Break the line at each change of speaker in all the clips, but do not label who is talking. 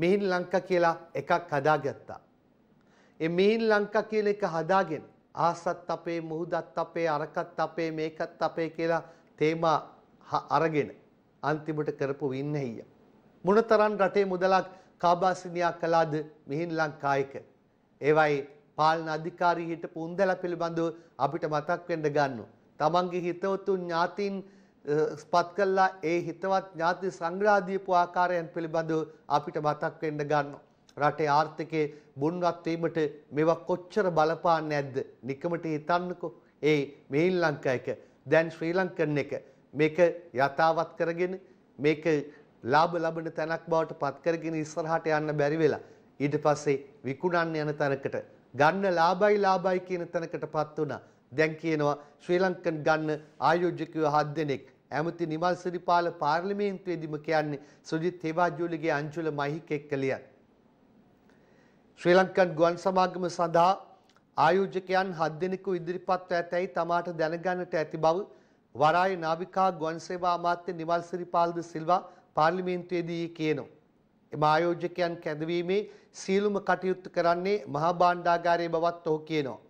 මිහින් ලංකා කියලා එකක් හදාගත්තා. ඒ මිහින් ලංකා කියන එක හදාගෙන ආසත් අපේ මුහුදත් අපේ අරකත් අපේ මේකත් අපේ කියලා තේමා අරගෙන අන්තිමට කරපු වින්නහිය. මොනතරම් රටේ මුදලක් කාබාසිනියා කළාද මිහින් ලංකායක. ඒවයි පාලන අධිකාරී හිටපු උන්දැලා පිළිබඳව අපිට මතක් වෙන්න ගන්නවා. තමන්ගේ හිතවතුන් ඥාතීන් ස්පත් කළා ඒ හිතවත් ඥාති සංග්‍රහදීපු ආකාරයන් පිළිබඳව අපිට මතක් වෙන්න ගන්නවා. රටේ ආර්ථිකයේ බුන්වත් වීමට මේවා කොච්චර බලපාන්නේ නැද්ද? නිකමට හිතන්නකෝ. ඒ මේ ලංකා එක දැන් ශ්‍රී ලංකන් එක මේක යථාවත් කරගෙන මේක ලාභ ලබන තැනක් බවට පත් කරගෙන ඉස්සරහට යන්න බැරි වෙලා ඊට පස්සේ විකුණන්න යන තැනකට ගන්න ලාභයි ලාභයි කියන තැනකටපත් වුණා. දැන් කියනවා ශ්‍රී ලංකන් ගන්න ආයෝජකයෝ හත් දෙනෙක් ඇමති නිමල් සිරිපාල පාර්ලිමේන්තුවේදීම කියන්නේ සුජිත් හේවාජුලිගේ අංශුල මහික් එක්කලියයි. ශ්‍රී ලංකන් ගුවන් සමාගම සඳහා ආයෝජකයන් හත් දෙනෙකු ඉදිරිපත්ව ඇතැයි තමාට දැනගන්නට ඇති බව වරාය නාවිකා ගුවන් සේවා අමාත්‍ය නිමල් සිරිපාලද සිල්වා පාර්ලිමේන්තුවේදී කියනවා. එම ආයෝජකයන් කැඳවීමේ සීලුම කටයුතු කරන්නේ මහා භාණ්ඩාගාරයේ බවත් ඔහු කියනවා.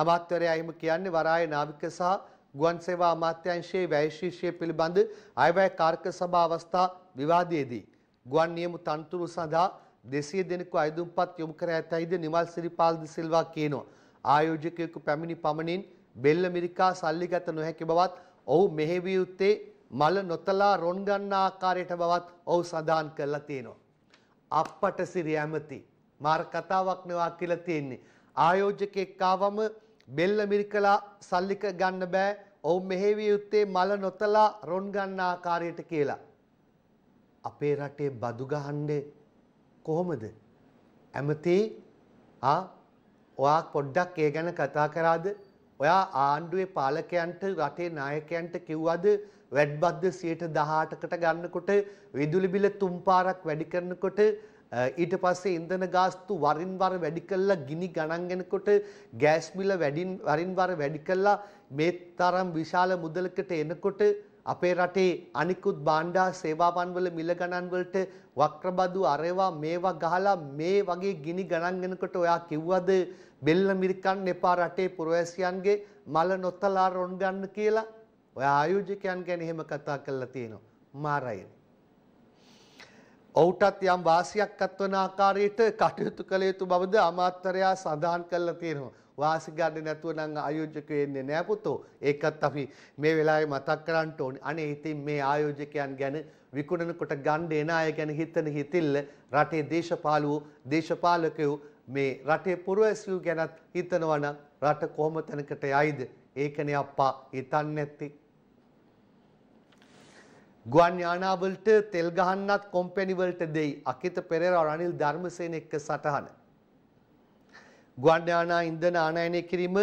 අමාත්‍යවරයා එහෙම කියන්නේ වරායේ නාවික සහ ගුවන් සේවා අමාත්‍යාංශයේ වැය ශීර්ෂය පිළිබඳ අයවැය කාර්ක සභා අවස්ථා විවාදයේදී ගුවන් නියම තනතුරු සඳහා 200 දෙනෙකු අයදුම්පත් යොමු කර ඇතයිද නිමල් සිරිපාල් ද සිල්වා කියනවා. ආයෝජකයෙකු පැමිණි පමණින් බෙල්ල මිරිකා සල්ලි ගත නොහැකි බවත් ඔහු මෙහෙවිය යුත්තේ මල නොතලා රොන් ගන්නා ආකාරයට බවත් ඔහු සඳහන් කරලා තියෙනවා. අප්පට සිරි ඇමති මාර කතාවක් නෙවා කියලා තියෙන්නේ. ආයෝජකෙක් ආවම බෙල්ල මිරිකලා සල්ලික ගන්න බෑ. ඔවුන් මෙහෙවිය යුත්තේ මල නොතලා රොන් ගන්න ආකාරයට කියලා. අපේ රටේ බදු ගහන්නේ කොහොමද? ඇමති ආ ඔයා පොඩ්ඩක් ඒ ගැන කතා කරාද? ඔයා ආණ්ඩුවේ පාලකයන්ට රටේ නායකයන්ට කිව්වද වැඩ්බද්ද 118කට ගන්නකොට විදුලි බිල තුන් පාරක් වැඩි කරනකොට ඊට පස්සේ ඉන්ධන ගාස්තු වරින් වර වැඩි කළා ගිනි ගණන් වෙනකොට ගෑස් බිල වැඩින් වරින් වර වැඩි කළා මේ තරම් විශාල මුදලකට එනකොට අපේ රටේ අනිකුත් බාණ්ඩා සේවාවන් වල මිල ගණන් වලට වක්‍රබදු අරේවා මේවා ගහලා මේ වගේ ගිනි ගණන් යනකොට ඔයා කිව්වද බෙල්ල මිරිකන්න එපා රටේ පුරවැසියන්ගේ මල නොතලා රොන් ගන්න කියලා ඔයා ආයෝජකයන් ගැන එහෙම කතා කරලා තියෙනවා මාරයිනේ ඔහුටත් යම් වාසියක් අත්වන ආකාරයට කටයුතු කළ යුතු බවද අමාත්‍යරයා සඳහන් කරලා තියෙනවා. වාසි ගන්න නැතුව නම් ආයෝජක වෙන්නේ නෑ පුතෝ. ඒකත් අපි මේ වෙලාවේ මතක් කරන්න ඕනේ. අනේ ඉතින් මේ ආයෝජකයන් ගැන විකුණනකොට ගන්න එන අය ගැන හිතන හිතිල්ල රටේ දේශපාලුවෝ දේශපාලකයෝ මේ රටේ පුරවැසියෝ ගැනත් හිතනවා නම් රට කොහොම තැනකට යයිද? ඒකනේ අප්පා හිතන්නේ නැත්තේ. ගුවන් යානාවලට තෙල් ගහන්නත් කොම්පැනිවලට දෙයි අකිත පෙරේරා රනිල් ධර්මසේන එක්ක සටහන. ගුවන් යානා ඉන්ධන ආනයනය කිරීම,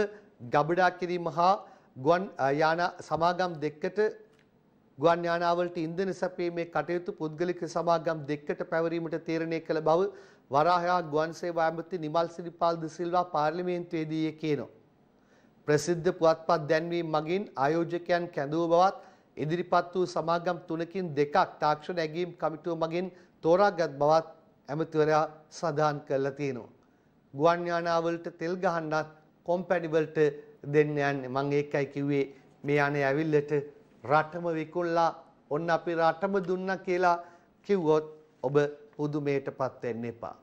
ගබඩා කිරීම හා ගුවන් යානා සමාගම් දෙකට ගුවන් යානාවලට ඉන්ධන සැපීමේ කටයුතු පුද්ගලික සමාගම් දෙකට පැවරීමට තීරණය කළ බව වරාහා ගුවන් සේවා ඇමති නිමල් සිරිපාල් ද සිල්වා පාර්ලිමේන්තුවේදී කියනවා. ප්‍රසිද්ධ පුවත්පත් දැන්වීම මගින් ආයෝජකයන් කැඳවූ බවත් ඉදිරිපත් වූ සමාගම් තුනකින් දෙකක් තාක්ෂණ ඇගීම් කමිටුව මගින් තෝරාගත් බවත් ඇමතිවරයා සඳහන් කරලා තියෙනවා. ගුවන් යානාවලට තෙල් ගහන්නත් කොම්පැනි වලට දෙන්න යන්නේ. මම ඒකයි කිව්වේ මේ අනේ ඇවිල්ලට රටම විකුණලා ඔන්න අපි රටම දුන්නා කියලා කිව්වොත් ඔබ පුදුමයටපත් වෙන්න එපා.